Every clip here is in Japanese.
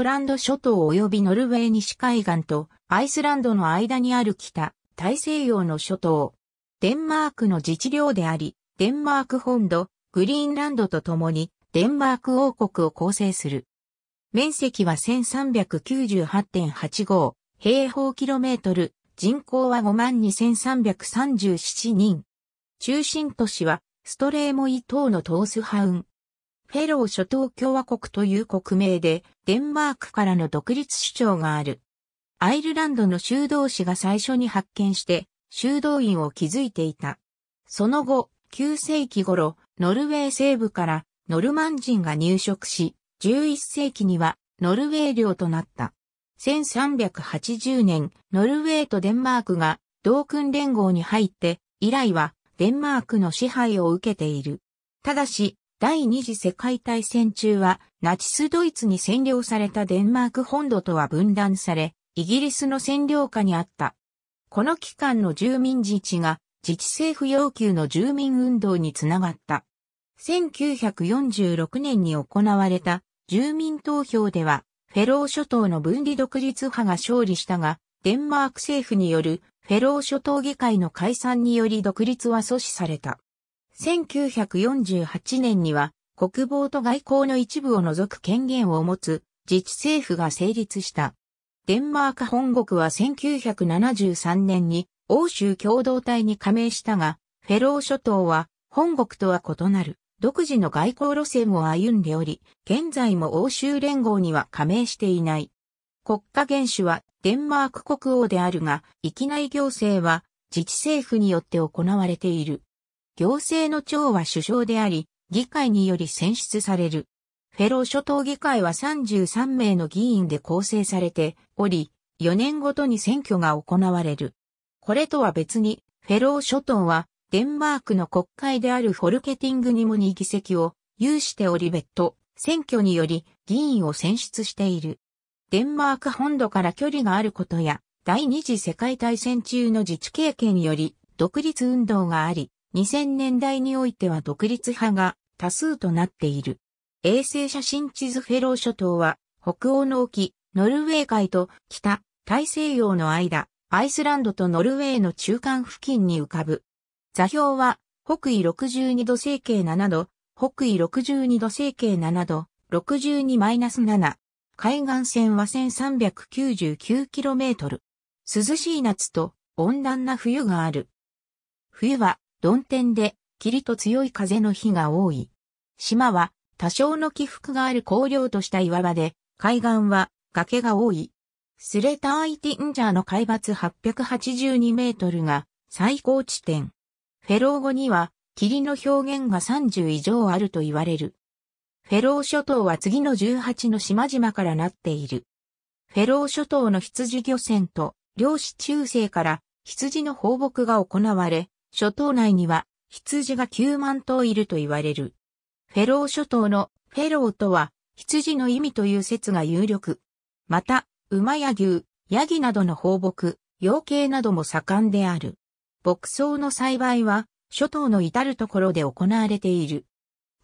プランド諸島及びノルウェー西海岸とアイスランドの間にある北、大西洋の諸島。デンマークの自治領であり、デンマーク本土、グリーンランドと共にデンマーク王国を構成する。面積は1398.85平方キロメートル、人口は52,337人。中心都市はストレーモイ島のトースハウン。フェロー諸島共和国という国名で、デンマークからの独立主張がある。アイルランドの修道士が最初に発見して、修道院を築いていた。その後、9世紀頃、ノルウェー西部からノルマン人が入植し、11世紀にはノルウェー領となった。1380年、ノルウェーとデンマークが同訓連合に入って、以来はデンマークの支配を受けている。ただし、第二次世界大戦中は、ナチスドイツに占領されたデンマーク本土とは分断され、イギリスの占領下にあった。この期間の住民自治が、自治政府要求の住民運動につながった。1946年に行われた住民投票では、フェロー諸島の分離独立派が勝利したが、デンマーク政府によるフェロー諸島議会の解散により独立は阻止された。1948年には国防と外交の一部を除く権限を持つ自治政府が成立した。デンマーク本国は1973年に欧州共同体に加盟したが、フェロー諸島は本国とは異なる独自の外交路線を歩んでおり、現在も欧州連合には加盟していない。国家元首はデンマーク国王であるが、域内行政は自治政府によって行われている。行政の長は首相であり、議会により選出される。フェロー諸島議会は33名の議員で構成されており、4年ごとに選挙が行われる。これとは別に、フェロー諸島は、デンマークの国会であるフォルケティングにも2議席を有しており別途、選挙により議員を選出している。デンマーク本土から距離があることや、第二次世界大戦中の自治経験により、独立運動があり、2000年代においては独立派が多数となっている。衛星写真地図フェロー諸島は、北欧の沖、ノルウェー海と北、大西洋の間、アイスランドとノルウェーの中間付近に浮かぶ。座標は、北緯62度整形7度、北緯62度整形7度、62-7。海岸線は 1399km。涼しい夏と温暖な冬がある。冬は鈍天で、霧と強い風の日が多い。島は、多少の起伏がある荒涼とした岩場で、海岸は崖が多い。スレターイティンジャーの海抜882メートルが最高地点。フェロー語には霧の表現が30以上あると言われる。フェロー諸島は次の18の島々からなっている。フェロー諸島の羊漁船と漁師中世から羊の放牧が行われ、諸島内には羊が9万頭いると言われる。フェロー諸島のフェローとは羊の意味という説が有力。また、馬や牛、ヤギなどの放牧、養鶏なども盛んである。牧草の栽培は諸島の至るところで行われている。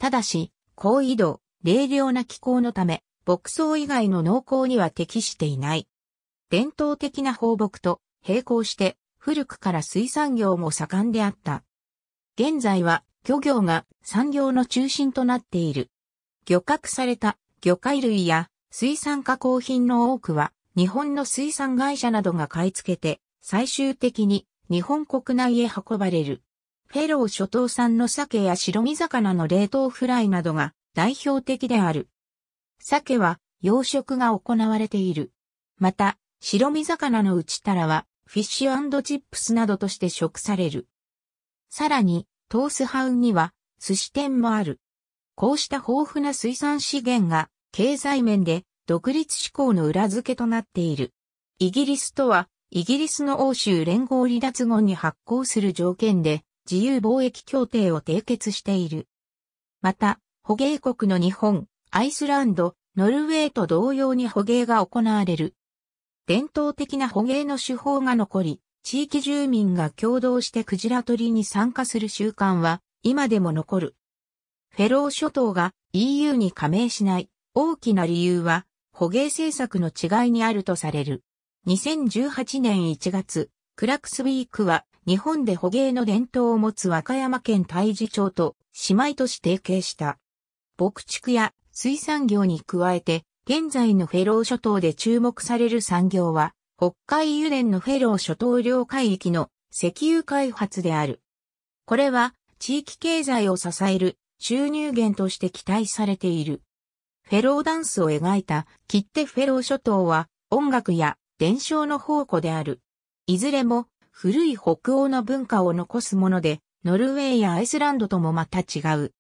ただし、高緯度、冷涼な気候のため、牧草以外の農耕には適していない。伝統的な放牧と並行して古くから水産業も盛んであった。現在は漁業が産業の中心となっている。漁獲された魚介類や水産加工品の多くは日本の水産会社などが買い付けて最終的に日本国内へ運ばれる。フェロー諸島産の鮭や白身魚の冷凍フライなどが代表的である。鮭は養殖が行われている。また、白身魚のうちたらはフィッシュチップスなどとして食される。さらに、トースハウンには寿司店もある。こうした豊富な水産資源が経済面で独立志向の裏付けとなっている。イギリスとは、イギリスの欧州連合離脱後に発行する条件で自由貿易協定を締結している。また、捕鯨国の日本、アイスランド、ノルウェーと同様に捕鯨が行われる伝統的な捕鯨の手法が残り、地域住民が共同してクジラ取りに参加する習慣は今でも残る。フェロー諸島が EU に加盟しない大きな理由は捕鯨政策の違いにあるとされる。2018年1月、クラクスウィークは日本で捕鯨の伝統を持つ和歌山県大事町と姉妹都市提携した。牧畜や水産業に加えて現在のフェロー諸島で注目される産業は、北海油田のフェロー諸島領海域の石油開発である。これは地域経済を支える収入源として期待されている。フェローダンスを描いた切手フェロー諸島は音楽や伝承の宝庫である。いずれも古い北欧の文化を残すもので、ノルウェーやアイスランドともまた違う。フ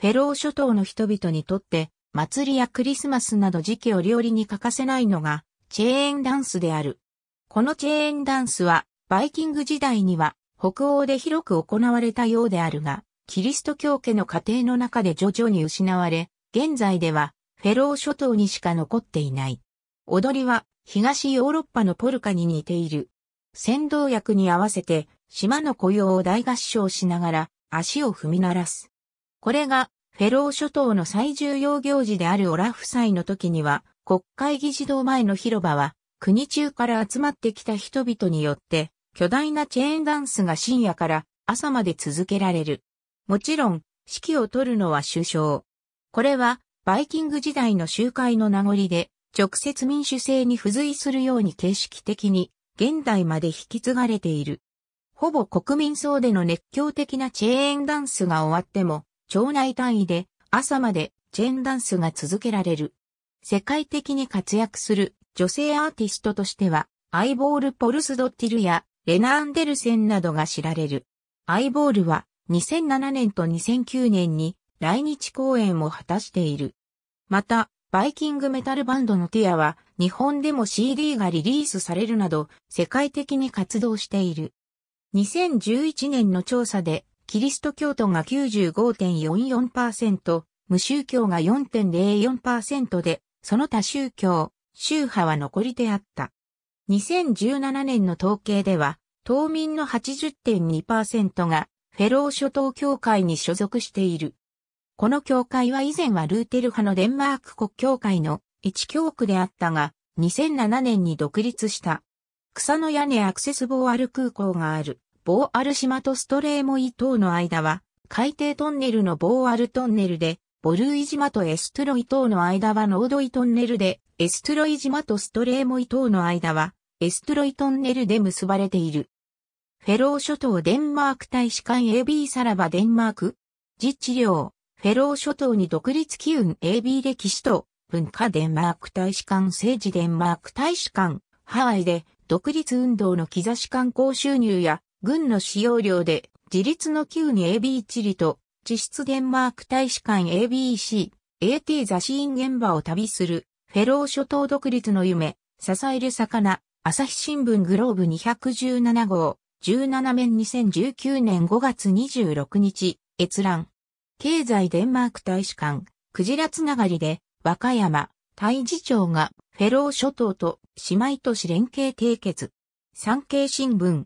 ェロー諸島の人々にとって祭りやクリスマスなど時期を料理に欠かせないのが、チェーンダンスである。このチェーンダンスは、バイキング時代には、北欧で広く行われたようであるが、キリスト教家の家庭の中で徐々に失われ、現在では、フェロー諸島にしか残っていない。踊りは、東ヨーロッパのポルカに似ている。先導役に合わせて、島の雇用を大合唱しながら、足を踏み鳴らす。これが、フェロー諸島の最重要行事であるオラフ祭の時には、国会議事堂前の広場は、国中から集まってきた人々によって、巨大なチェーンダンスが深夜から朝まで続けられる。もちろん、指揮を取るのは首相。これは、バイキング時代の集会の名残で、直接民主制に付随するように形式的に、現代まで引き継がれている。ほぼ国民総での熱狂的なチェーンダンスが終わっても、町内単位で朝までチェーンダンスが続けられる。世界的に活躍する女性アーティストとしては、アイボール・ポルスドッティルやレナ・アンデルセンなどが知られる。アイボールは2007年と2009年に来日公演を果たしている。また、バイキングメタルバンドのティアは日本でも CD がリリースされるなど世界的に活動している。2011年の調査でキリスト教徒が95.44%、無宗教が4.04%で、その他宗教、宗派は残りであった。2017年の統計では、島民の80.2%がフェロー諸島協会に所属している。この協会は以前はルーテル派のデンマーク国教会の一教区であったが、2007年に独立した。草の屋根アクセスボーアル空港がある。ボーアル島とストレーモイ島の間は、海底トンネルのボーアルトンネルで、ボルイ島とエストロイ島の間はノードイトンネルで、エストロイ島とストレーモイ島の間は、エストロイトンネルで結ばれている。フェロー諸島デンマーク大使館 AB さらばデンマーク実地領、フェロー諸島に独立機運 AB 歴史と、文化デンマーク大使館政治デンマーク大使館、ハワイで、独立運動の兆し観光収入や、軍の使用量で、自立の旧に AB チリと、地質デンマーク大使館 ABC、AT ザシーン現場を旅する、フェロー諸島独立の夢、支える魚、朝日新聞グローブ217号、17面2019年5月26日、閲覧。経済デンマーク大使館、クジラつながりで、和歌山、大次長が、フェロー諸島と姉妹都市連携締結。産経新聞、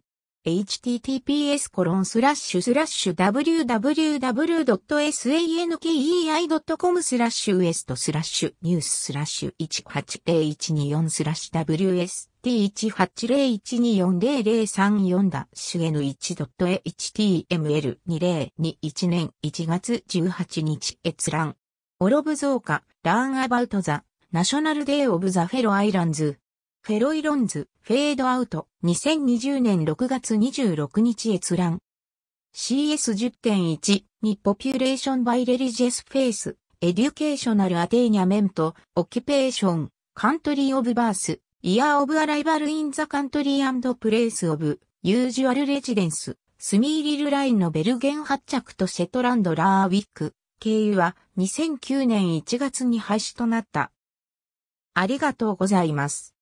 https コロンスラッシュスラッシュ www.sankei.com スラッシュウエストスラッシュニューススラッシュ18012スラッシュ WST180124003 ダッシュ N1.html2021 年1月18日閲覧。オロブ増加、ラーンアバウトザ、ナショナルデーオブザフェロアイランズ。フェロイロンズ、フェードアウト、2020年6月26日閲覧。CS10.1、にポピュレーションバイレリジェスフェイス、エデュケーショナルアテーニャメント、オキュペーション、カントリーオブバース、イヤーオブアライバルインザカントリーアンドプレイスオブ、ユージュアルレジデンス、スミーリルラインのベルゲン発着とシェトランドラーウィック、経由は2009年1月に廃止となった。ありがとうございます。